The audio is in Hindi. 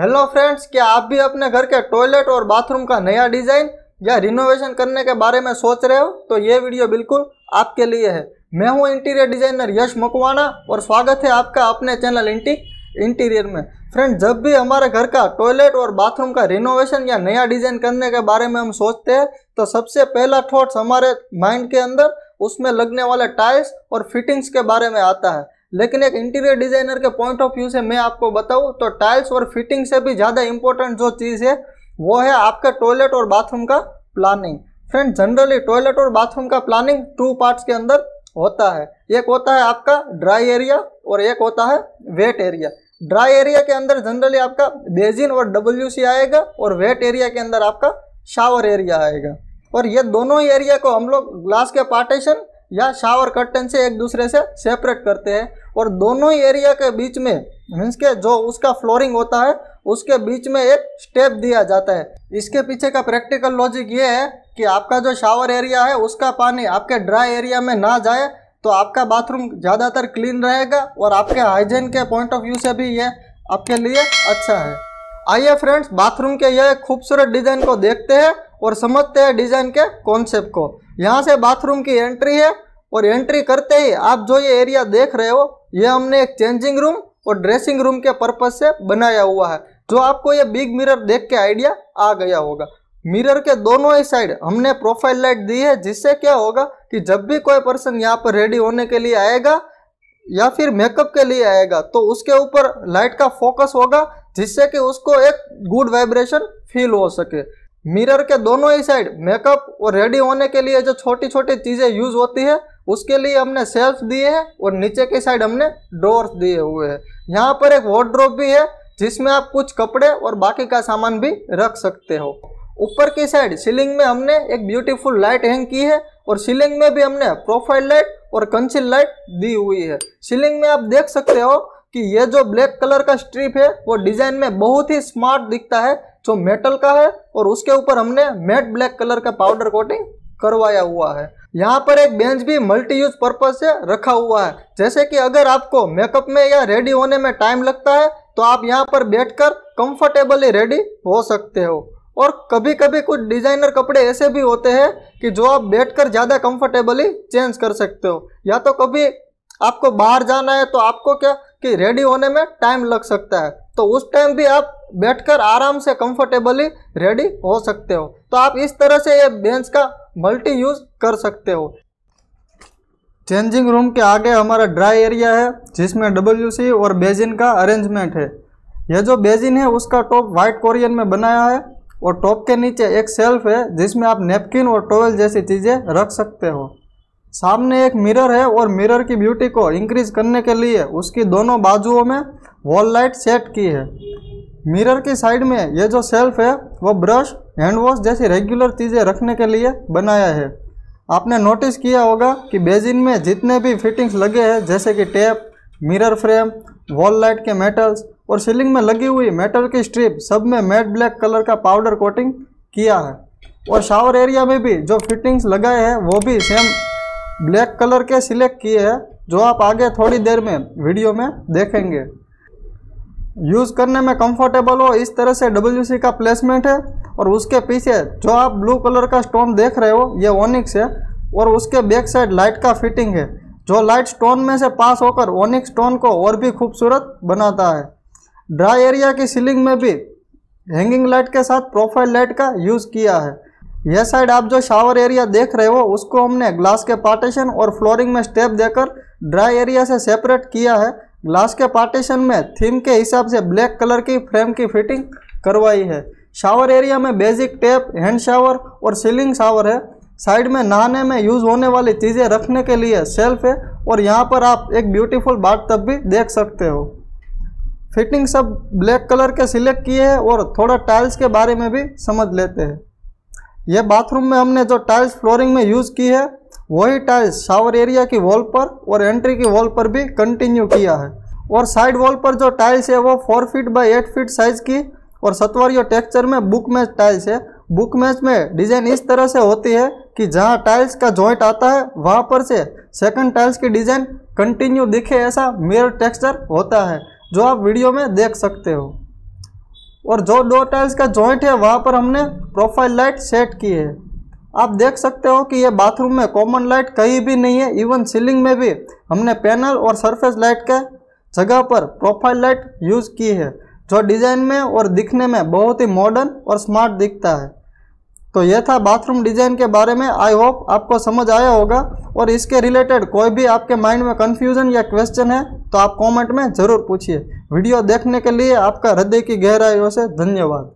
हेलो फ्रेंड्स क्या आप भी अपने घर के टॉयलेट और बाथरूम का नया डिज़ाइन या रिनोवेशन करने के बारे में सोच रहे हो तो ये वीडियो बिल्कुल आपके लिए है मैं हूँ इंटीरियर डिज़ाइनर यश मकवाना और स्वागत है आपका अपने चैनल इंटी इंटीरियर में फ्रेंड जब भी हमारे घर का टॉयलेट और बाथरूम का रिनोवेशन या नया डिज़ाइन करने के बारे में हम सोचते हैं तो सबसे पहला थॉट्स हमारे माइंड के अंदर उसमें लगने वाले टाइल्स और फिटिंग्स के बारे में आता है लेकिन एक इंटीरियर डिजाइनर के पॉइंट ऑफ व्यू से मैं आपको बताऊं तो टाइल्स और फिटिंग से भी ज़्यादा इंपॉर्टेंट जो चीज़ है वो है आपका टॉयलेट और बाथरूम का प्लानिंग फ्रेंड जनरली टॉयलेट और बाथरूम का प्लानिंग टू पार्ट्स के अंदर होता है एक होता है आपका ड्राई एरिया और एक होता है वेट एरिया ड्राई एरिया के अंदर जनरली आपका बेजिन और डब्ल्यू आएगा और वेट एरिया के अंदर आपका शावर एरिया आएगा और ये दोनों ही एरिया को हम लोग ग्लास के पार्टीशन या शावर कर्टन से एक दूसरे से सेपरेट करते हैं और दोनों ही एरिया के बीच में मीन्स के जो उसका फ्लोरिंग होता है उसके बीच में एक स्टेप दिया जाता है इसके पीछे का प्रैक्टिकल लॉजिक ये है कि आपका जो शावर एरिया है उसका पानी आपके ड्राई एरिया में ना जाए तो आपका बाथरूम ज़्यादातर क्लीन रहेगा और आपके हाइजीन के पॉइंट ऑफ व्यू से भी ये आपके लिए अच्छा है आइए फ्रेंड्स बाथरूम के यह खूबसूरत डिज़ाइन को देखते हैं और समझते हैं डिज़ाइन के कॉन्सेप्ट को यहाँ से बाथरूम की एंट्री है और एंट्री करते ही आप जो ये एरिया देख रहे हो ये हमने एक चेंजिंग रूम और ड्रेसिंग रूम के पर्पज से बनाया हुआ है जो आपको ये बिग मिरर देख के आइडिया आ गया होगा मिरर के दोनों ही साइड हमने प्रोफाइल लाइट दी है जिससे क्या होगा कि जब भी कोई पर्सन यहाँ पर रेडी होने के लिए आएगा या फिर मेकअप के लिए आएगा तो उसके ऊपर लाइट का फोकस होगा जिससे कि उसको एक गुड वाइब्रेशन फील हो सके मिरर के दोनों ही साइड मेकअप और रेडी होने के लिए जो छोटी छोटी चीज़ें यूज़ होती है उसके लिए हमने सेल्फ दिए हैं और नीचे की साइड हमने डोर्स दिए हुए हैं यहाँ पर एक वॉड्रोप भी है जिसमें आप कुछ कपड़े और बाकी का सामान भी रख सकते हो ऊपर की साइड सीलिंग में हमने एक ब्यूटीफुल लाइट हैंग की है और सीलिंग में भी हमने प्रोफाइल लाइट और कंसिल लाइट दी हुई है सीलिंग में आप देख सकते हो कि ये जो ब्लैक कलर का स्ट्रिप है वो डिजाइन में बहुत ही स्मार्ट दिखता है जो मेटल का है और उसके ऊपर हमने मेट ब्लैक कलर का पाउडर कोटिंग करवाया हुआ है यहाँ पर एक बेंच भी मल्टी यूज पर्पज से रखा हुआ है जैसे कि अगर आपको मेकअप में या रेडी होने में टाइम लगता है तो आप यहाँ पर बैठकर कंफर्टेबली रेडी हो सकते हो और कभी कभी कुछ डिजाइनर कपड़े ऐसे भी होते हैं कि जो आप बैठकर ज़्यादा कंफर्टेबली चेंज कर सकते हो या तो कभी आपको बाहर जाना है तो आपको क्या कि रेडी होने में टाइम लग सकता है तो उस टाइम भी आप बैठकर आराम से कंफर्टेबली रेडी हो सकते हो तो आप इस तरह से ये बेंच का मल्टी यूज़ कर सकते हो चेंजिंग रूम के आगे हमारा ड्राई एरिया है जिसमें डब्ल्यू और बेजिन का अरेंजमेंट है यह जो बेजिन है उसका टॉप व्हाइट कोरियन में बनाया है और टॉप के नीचे एक सेल्फ है जिसमें आप नेपकिन और टॉवेल जैसी चीज़ें रख सकते हो सामने एक मिरर है और मिरर की ब्यूटी को इंक्रीज करने के लिए उसकी दोनों बाजुओं में वॉल लाइट सेट की है मिरर की साइड में ये जो सेल्फ है वो ब्रश हैंड वॉश जैसी रेगुलर चीज़ें रखने के लिए बनाया है आपने नोटिस किया होगा कि बेजिन में जितने भी फिटिंग्स लगे हैं जैसे कि tap mirror frame wall light के मेटल्स और सीलिंग में लगी हुई मेटल की स्ट्रिप सब में मैट ब्लैक कलर का पाउडर कोटिंग किया है और शावर एरिया में भी जो फिटिंग्स लगाए हैं वो भी सेम ब्लैक कलर के सिलेक्ट किए हैं जो आप आगे थोड़ी देर में वीडियो में देखेंगे यूज़ करने में कंफर्टेबल हो इस तरह से डब्ल्यू का प्लेसमेंट है और उसके पीछे जो आप ब्लू कलर का स्टोन देख रहे हो ये ओनिक्स है और उसके बैक साइड लाइट का फिटिंग है जो लाइट स्टोन में से पास होकर ओनिक स्टोन को और भी खूबसूरत बनाता है ड्राई एरिया की सीलिंग में भी हैंगिंग लाइट के साथ प्रोफाइल लाइट का यूज़ किया है यह साइड आप जो शावर एरिया देख रहे हो उसको हमने ग्लास के पार्टीशन और फ्लोरिंग में स्टेप देकर ड्राई एरिया से सेपरेट किया है ग्लास के पार्टीशन में थीम के हिसाब से ब्लैक कलर की फ्रेम की फिटिंग करवाई है शावर एरिया में बेसिक टेप हैंड शावर और सीलिंग शावर है साइड में नहाने में यूज़ होने वाली चीज़ें रखने के लिए सेल्फ है और यहाँ पर आप एक ब्यूटीफुल बाट तब भी देख सकते हो फिटिंग सब ब्लैक कलर के सिलेक्ट किए हैं और थोड़ा टाइल्स के बारे में भी समझ लेते हैं ये बाथरूम में हमने जो टाइल्स फ्लोरिंग में यूज़ की है वही टाइल्स शावर एरिया की वॉल पर और एंट्री की वॉल पर भी कंटिन्यू किया है और साइड वॉल पर जो टाइल्स है वो four feet by eight feet size की और सतवारियों टेक्सचर में बुक मैच टाइल्स है बुक मैच में डिज़ाइन इस तरह से होती है कि जहाँ टाइल्स का जॉइंट आता है वहाँ पर से सेकंड टाइल्स की डिज़ाइन कंटिन्यू दिखे ऐसा मिरर टेक्सचर होता है जो आप वीडियो में देख सकते हो और जो दो टाइल्स का जॉइंट है वहाँ पर हमने प्रोफाइल लाइट सेट की है आप देख सकते हो कि ये बाथरूम में कॉमन लाइट कहीं भी नहीं है इवन सीलिंग में भी हमने पैनल और सरफेस लाइट के जगह पर प्रोफाइल लाइट यूज़ की है जो डिज़ाइन में और दिखने में बहुत ही मॉडर्न और स्मार्ट दिखता है तो यह था बाथरूम डिज़ाइन के बारे में आई होप आपको समझ आया होगा और इसके रिलेटेड कोई भी आपके माइंड में कन्फ्यूज़न या क्वेश्चन है तो आप कमेंट में ज़रूर पूछिए वीडियो देखने के लिए आपका हृदय की गहराइयों से धन्यवाद